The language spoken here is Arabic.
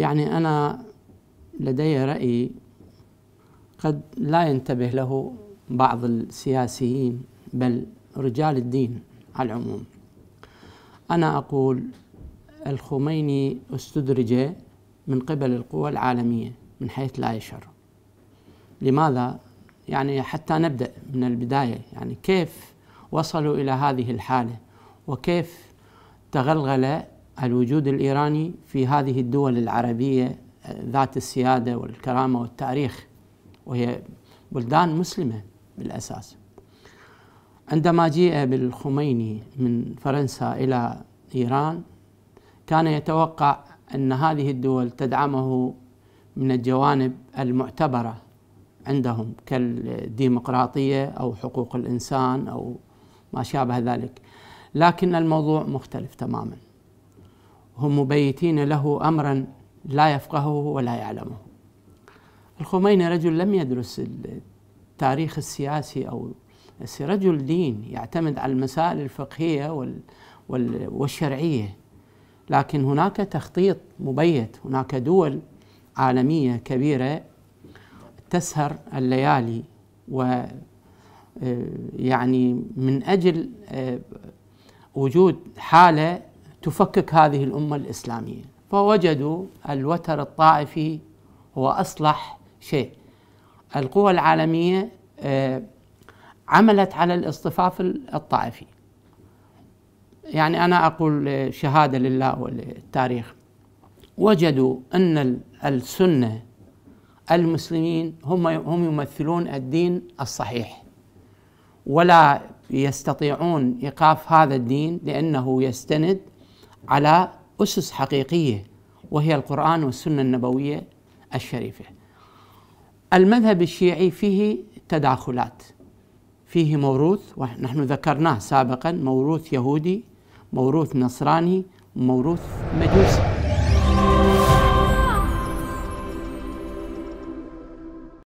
يعني أنا لدي رأي قد لا ينتبه له بعض السياسيين بل رجال الدين على العموم أنا أقول الخميني استدرج من قبل القوى العالمية من حيث لا يشعر لماذا؟ يعني حتى نبدأ من البداية يعني كيف وصلوا إلى هذه الحالة وكيف تغلغل الوجود الإيراني في هذه الدول العربية ذات السيادة والكرامة والتاريخ وهي بلدان مسلمة بالأساس عندما جيء بالخميني من فرنسا إلى إيران كان يتوقع أن هذه الدول تدعمه من الجوانب المعتبرة عندهم كالديمقراطية أو حقوق الإنسان أو ما شابه ذلك لكن الموضوع مختلف تماماً هم مبيتين له امرا لا يفقهه ولا يعلمه. الخميني رجل لم يدرس التاريخ السياسي او رجل دين يعتمد على المسائل الفقهيه والشرعيه لكن هناك تخطيط مبيت هناك دول عالميه كبيره تسهر الليالي و آه، يعني من اجل آه، وجود حاله تفكك هذه الامه الاسلاميه فوجدوا الوتر الطائفي هو اصلح شيء القوى العالميه آه، عملت على الاصطفاف الطائفي يعني انا اقول شهاده لله وللتاريخ وجدوا ان السنه المسلمين هم هم يمثلون الدين الصحيح ولا يستطيعون ايقاف هذا الدين لانه يستند على أسس حقيقية وهي القرآن والسنة النبوية الشريفة المذهب الشيعي فيه تداخلات فيه موروث ونحن ذكرناه سابقا موروث يهودي موروث نصراني موروث مجوسي